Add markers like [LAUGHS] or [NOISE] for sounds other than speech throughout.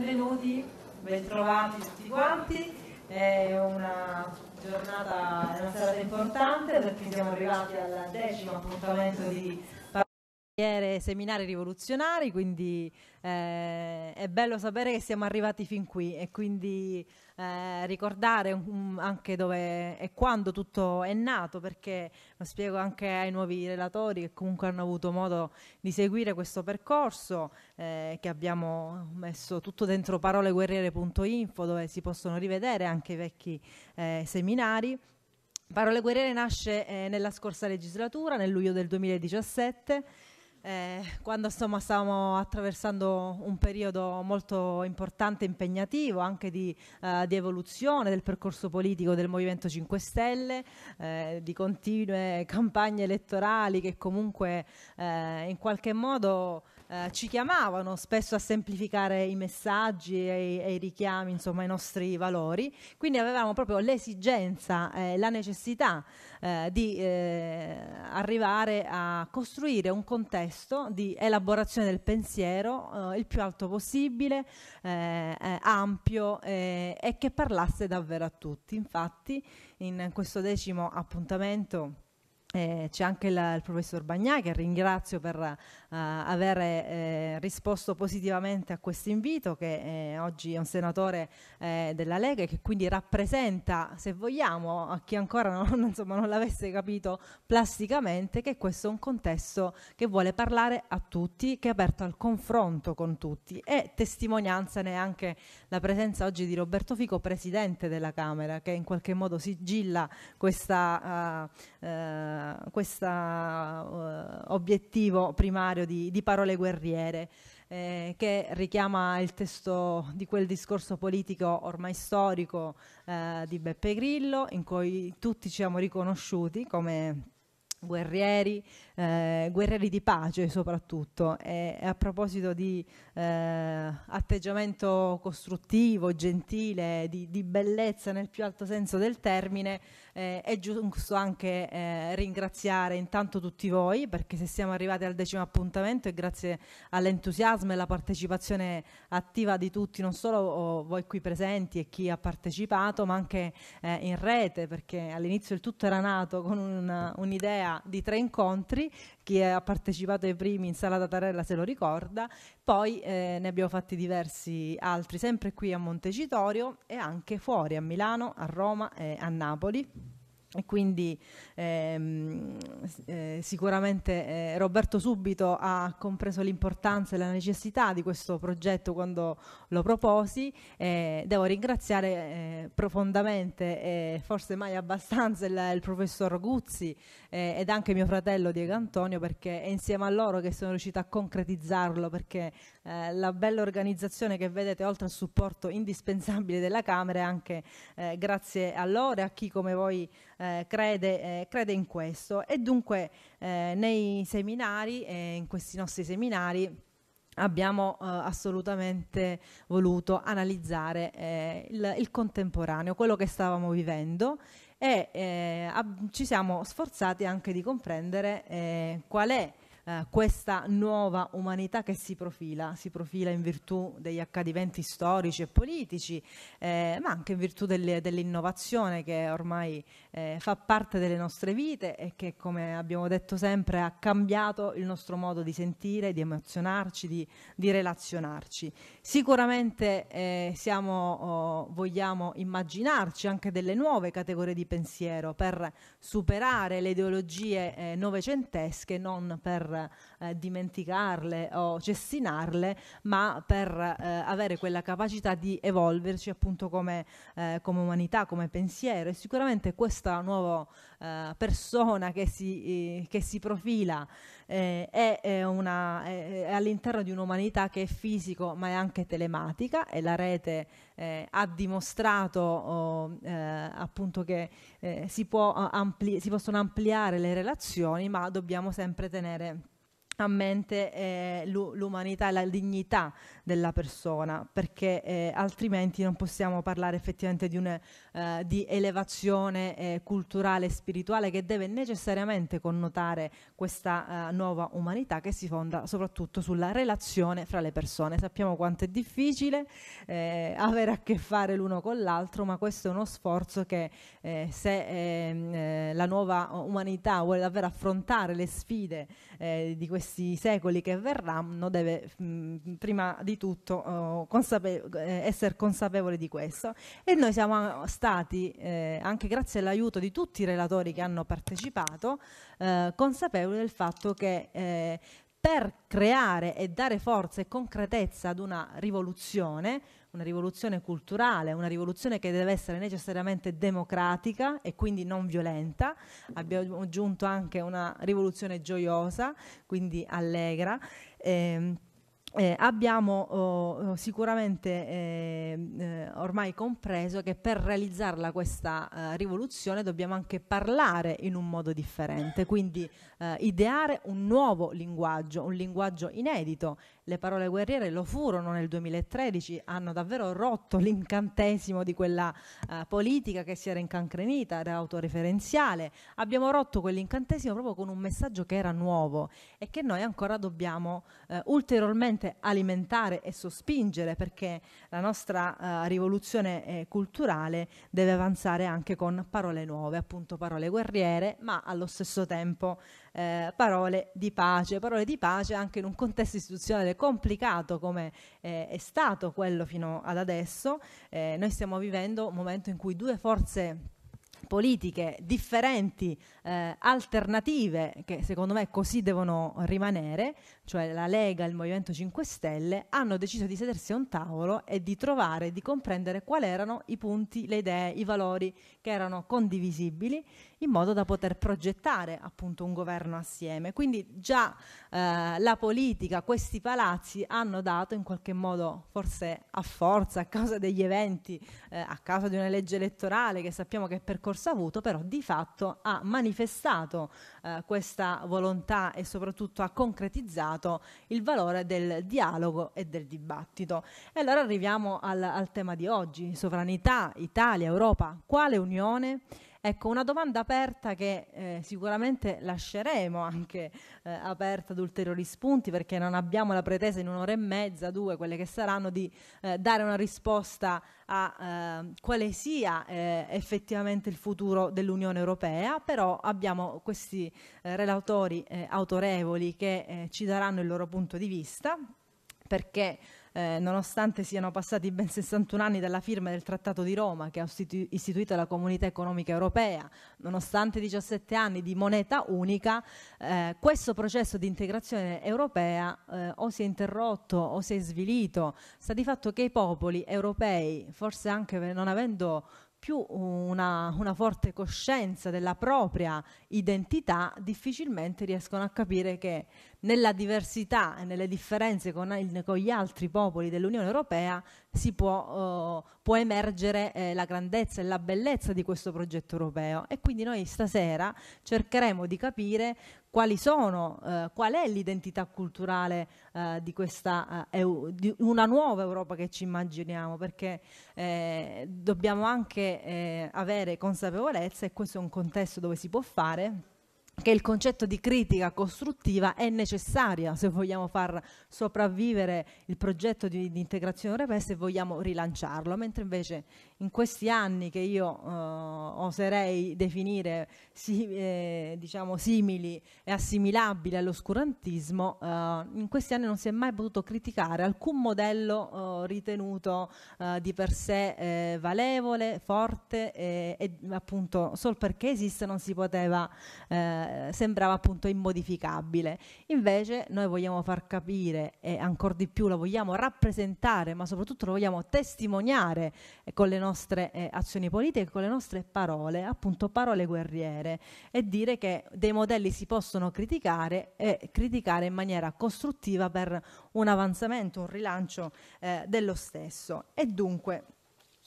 benvenuti, bentrovati tutti quanti. È una giornata, è una serata importante perché siamo arrivati al decimo appuntamento di seminari rivoluzionari, quindi eh, è bello sapere che siamo arrivati fin qui e quindi eh, ricordare um, anche dove e quando tutto è nato, perché lo spiego anche ai nuovi relatori che comunque hanno avuto modo di seguire questo percorso eh, che abbiamo messo tutto dentro paroleguerriere.info dove si possono rivedere anche i vecchi eh, seminari. Parole Guerriere nasce eh, nella scorsa legislatura, nel luglio del 2017 eh, quando insomma, stavamo attraversando un periodo molto importante e impegnativo anche di, eh, di, evoluzione del percorso politico del Movimento 5 Stelle, eh, di continue campagne elettorali che comunque eh, in qualche modo eh, ci chiamavano spesso a semplificare i messaggi e, e, i richiami, insomma, i nostri valori. Quindi avevamo proprio l'esigenza, eh, la necessità eh, di eh, arrivare a costruire un contesto di elaborazione del pensiero eh, il più alto possibile, ampio e che parlasse davvero a tutti. Infatti, in questo decimo appuntamento eh, c'è anche la, il professor Bagnà che ringrazio per uh, aver eh, risposto positivamente a questo invito che eh, oggi è un senatore eh, della Lega e che quindi rappresenta, se vogliamo, a chi ancora [LAUGHS] non, insomma, non l'avesse capito plasticamente, che questo è un contesto che vuole parlare a tutti, che è aperto al confronto con tutti e testimonianza ne è anche la presenza oggi di Roberto Fico, presidente della Camera, che in qualche modo sigilla questa... Uh, uh, eh, questo uh, eh, obiettivo primario di, di parole guerriere eh, che richiama il testo di quel discorso politico ormai storico eh, di Beppe Grillo in cui tutti ci siamo riconosciuti come guerrieri, eh, guerrieri di pace soprattutto e, e a proposito di eh, atteggiamento costruttivo, gentile, di, di, bellezza nel più alto senso del termine, eh, è giusto anche eh, ringraziare intanto tutti voi perché se siamo arrivati al decimo appuntamento è grazie all'entusiasmo e alla partecipazione attiva di tutti, non solo oh, voi qui presenti e chi ha partecipato, ma anche eh, in rete perché all'inizio il tutto era nato con un'idea di tre incontri chi ha partecipato ai primi in Sala da se lo ricorda, poi eh, ne abbiamo fatti diversi altri sempre qui a Montecitorio e anche fuori a Milano, a Roma e a Napoli. E quindi ehm, eh, sicuramente eh, Roberto subito ha compreso l'importanza e la necessità di questo progetto quando lo proposi. Eh, devo ringraziare eh, profondamente e forse mai abbastanza il, il professor Guzzi eh, ed anche mio fratello Diego Antonio perché è insieme a loro che sono riuscita a concretizzarlo perché eh, la bella organizzazione che vedete oltre al supporto indispensabile della Camera è anche grazie a loro e a chi come voi eh, crede, eh, crede, in questo e dunque eh, nei seminari, eh, in questi nostri seminari, abbiamo eh, assolutamente voluto analizzare eh, il, il, contemporaneo, quello che stavamo vivendo e eh, ab- ci siamo sforzati anche di comprendere eh, qual è eh, questa nuova umanità che si profila, si profila in virtù degli accadimenti storici e politici, eh, ma anche in virtù delle, dell'innovazione che ormai eh, fa parte delle nostre vite e che, come abbiamo detto sempre, ha cambiato il nostro modo di sentire, di emozionarci, di, di relazionarci. Sicuramente eh, siamo, oh, vogliamo immaginarci anche delle nuove categorie di pensiero per superare le ideologie eh, novecentesche, non per eh, dimenticarle o cestinarle, ma per eh, avere quella capacità di evolverci appunto come, eh, come umanità, come pensiero. E sicuramente questa nuova eh, persona che si, eh, che si profila eh, è, una, è, all'interno di un'umanità che è fisico ma è anche telematica e la rete eh, ha dimostrato oh, eh, appunto che eh, si, eh, ampli- si possono ampliare le relazioni ma dobbiamo sempre tenere a mente eh, l'umanità e la dignità della persona, perché eh, altrimenti non possiamo parlare effettivamente di, una, eh, di elevazione eh, culturale e spirituale che deve necessariamente connotare questa eh, nuova umanità che si fonda soprattutto sulla relazione fra le persone. Sappiamo quanto è difficile eh, avere a che fare l'uno con l'altro, ma questo è uno sforzo che se ehm, la nuova umanità vuole davvero affrontare le sfide di questi questi secoli che verranno deve mh, mm, prima di tutto oh, consape eh, essere consapevole di questo e noi siamo eh, stati eh, anche grazie all'aiuto di tutti i relatori che hanno partecipato eh, consapevoli del fatto che eh, per creare e dare forza e concretezza ad una rivoluzione una rivoluzione culturale, una rivoluzione che deve essere necessariamente democratica e quindi non violenta. Abbiamo aggiunto anche una rivoluzione gioiosa, quindi allegra. Ehm, eh, abbiamo oh, oh, sicuramente eh, eh, ormai compreso che per realizzarla questa eh, rivoluzione dobbiamo anche parlare in un modo differente, quindi eh, ideare un nuovo linguaggio, un linguaggio inedito. Le parole guerriere lo furono nel 2013, hanno davvero rotto l'incantesimo di quella eh, politica che si era incancrenita, era autoreferenziale. Abbiamo rotto quell'incantesimo proprio con un messaggio che era nuovo e che noi ancora dobbiamo ulteriormente sicuramente alimentare e sospingere perché la nostra eh, rivoluzione eh, culturale deve avanzare anche con parole nuove, appunto parole guerriere, ma allo stesso tempo eh, parole di pace, parole di pace anche in un contesto istituzionale complicato come eh, è stato quello fino ad adesso. Eh, noi stiamo vivendo un momento in cui due forze politiche differenti, eh, alternative, che secondo me così devono rimanere, cioè la Lega e il Movimento 5 Stelle, hanno deciso di sedersi a un tavolo e di trovare, di comprendere quali erano i punti, le idee, i valori che erano condivisibili, in modo da poter progettare appunto un governo assieme. Quindi già eh, la politica, questi palazzi hanno dato in qualche modo, forse a forza, a causa degli eventi, eh, a causa di una legge elettorale che sappiamo che percorso discorso ha avuto, però di fatto ha manifestato eh, questa volontà e soprattutto ha concretizzato il valore del dialogo e del dibattito. E allora arriviamo al, al tema di oggi, sovranità, Italia, Europa, quale unione? Ecco, una domanda aperta che eh, sicuramente lasceremo anche eh, aperta ad ulteriori spunti perché non abbiamo la pretesa in un'ora e mezza, due, quelle che saranno di eh, dare una risposta a eh, quale sia eh, effettivamente il futuro dell'Unione Europea, però abbiamo questi eh, relatori autorevoli che ci daranno il loro punto di vista perché eh, nonostante siano passati ben 61 anni dalla firma del Trattato di Roma che ha istituito la Comunità Economica Europea, nonostante 17 anni di moneta unica, eh, questo processo di integrazione europea eh, o si è interrotto o si è svilito, sta di fatto che i popoli europei, forse anche non avendo più una, una, forte coscienza della propria identità, difficilmente riescono a capire che nella diversità e nelle differenze con, il, con gli altri popoli dell'Unione Europea si può, uh, può emergere eh, la grandezza e la bellezza di questo progetto europeo e quindi noi stasera cercheremo di capire quali sono, eh, qual è l'identità culturale eh, di questa eh, EU, di una nuova Europa che ci immaginiamo, perché eh, dobbiamo anche eh, avere consapevolezza e questo è un contesto dove si può fare che il concetto di critica costruttiva è necessaria se vogliamo far sopravvivere il progetto di, di integrazione europea e se vogliamo rilanciarlo, mentre invece in questi anni che io eh, oserei definire si, eh, diciamo simili e assimilabili all'oscurantismo, eh, in questi anni non si è mai potuto criticare alcun modello eh, ritenuto eh, di per sé eh, valevole, forte e appunto solo perché esiste non si poteva eh, sembrava appunto immodificabile. Invece noi vogliamo far capire e ancora di più la vogliamo rappresentare, ma soprattutto lo vogliamo testimoniare eh, con le nostre eh, azioni politiche, con le nostre parole, appunto parole guerriere, e dire che dei modelli si possono criticare e criticare in maniera costruttiva per un avanzamento, un rilancio eh, dello stesso. E dunque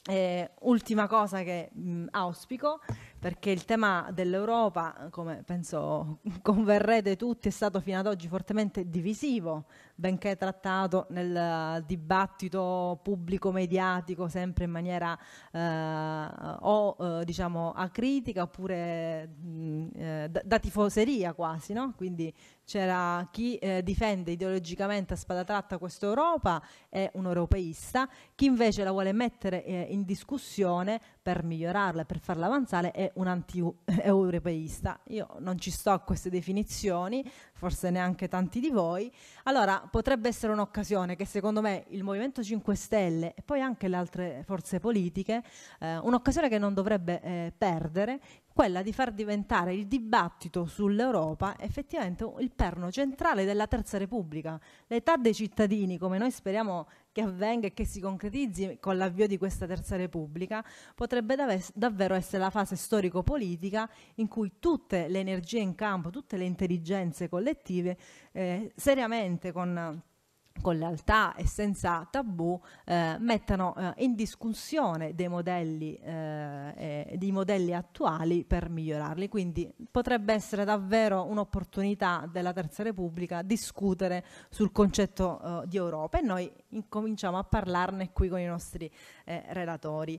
eh, ultima cosa che mh, mm, auspico, perché il tema dell'Europa, come penso [LAUGHS] converrete tutti, è stato fino ad oggi fortemente divisivo, benché trattato nel dibattito pubblico-mediatico sempre in maniera eh, o eh, diciamo acritica oppure mh, mm, eh, da, da, tifoseria quasi, no? quindi c'era chi eh, difende ideologicamente a spada tratta questa Europa, è un europeista, chi invece la vuole mettere eh, in discussione per migliorarla, per farla avanzare, è un anti-europeista. [LAUGHS] Io non ci sto a queste definizioni, forse neanche tanti di voi, allora potrebbe essere un'occasione che secondo me il Movimento 5 Stelle e poi anche le altre forze politiche, eh, un'occasione che non dovrebbe eh, perdere, quella di far diventare il dibattito sull'Europa effettivamente il perno centrale della Terza Repubblica. L'età dei cittadini, come noi speriamo che avvenga e che si concretizzi con l'avvio di questa terza repubblica potrebbe dav- davvero essere la fase storico-politica in cui tutte le energie in campo, tutte le intelligenze collettive eh, seriamente con con lealtà e senza tabù eh, mettano eh, in discussione dei modelli, eh, eh modelli attuali per migliorarli. Quindi potrebbe essere davvero un'opportunità della Terza Repubblica discutere sul concetto eh, di Europa e noi incominciamo a parlarne qui con i nostri eh, relatori.